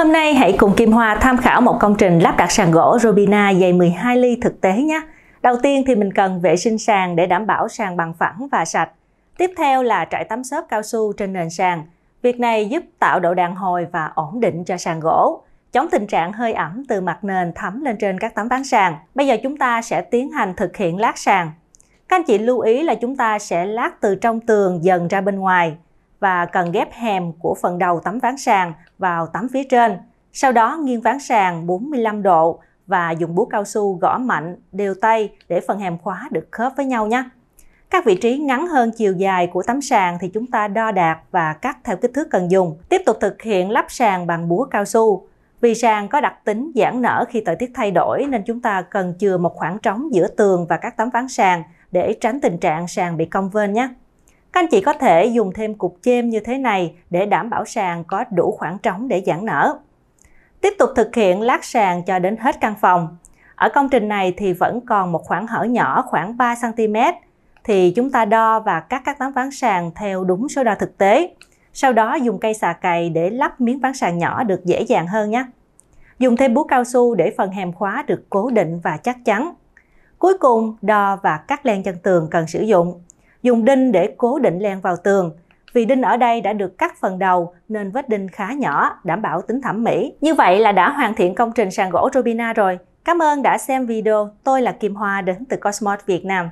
Hôm nay hãy cùng Kim Hoa tham khảo một công trình lắp đặt sàn gỗ Robina dày 12 ly thực tế nhé. Đầu tiên thì mình cần vệ sinh sàn để đảm bảo sàn bằng phẳng và sạch. Tiếp theo là trải tấm xốp cao su trên nền sàn. Việc này giúp tạo độ đàn hồi và ổn định cho sàn gỗ, chống tình trạng hơi ẩm từ mặt nền thấm lên trên các tấm ván sàn. Bây giờ chúng ta sẽ tiến hành thực hiện lát sàn. Các anh chị lưu ý là chúng ta sẽ lát từ trong tường dần ra bên ngoài và cần ghép hèm của phần đầu tấm ván sàn vào tấm phía trên. Sau đó nghiêng ván sàn 45 độ và dùng búa cao su gõ mạnh đều tay để phần hèm khóa được khớp với nhau nhé. Các vị trí ngắn hơn chiều dài của tấm sàn thì chúng ta đo đạt và cắt theo kích thước cần dùng. Tiếp tục thực hiện lắp sàn bằng búa cao su. Vì sàn có đặc tính giãn nở khi thời tiết thay đổi nên chúng ta cần chừa một khoảng trống giữa tường và các tấm ván sàn để tránh tình trạng sàn bị cong vênh nhé. Các anh chị có thể dùng thêm cục chêm như thế này để đảm bảo sàn có đủ khoảng trống để giãn nở. Tiếp tục thực hiện lát sàn cho đến hết căn phòng. Ở công trình này thì vẫn còn một khoảng hở nhỏ khoảng 3cm thì chúng ta đo và cắt các tấm ván sàn theo đúng số đo thực tế. Sau đó dùng cây xà cày để lắp miếng ván sàn nhỏ được dễ dàng hơn nhé. Dùng thêm búa cao su để phần hèm khóa được cố định và chắc chắn. Cuối cùng, đo và cắt len chân tường cần sử dụng dùng đinh để cố định len vào tường. Vì đinh ở đây đã được cắt phần đầu nên vết đinh khá nhỏ, đảm bảo tính thẩm mỹ. Như vậy là đã hoàn thiện công trình sàn gỗ Robina rồi. Cảm ơn đã xem video. Tôi là Kim Hoa đến từ Cosmos Việt Nam.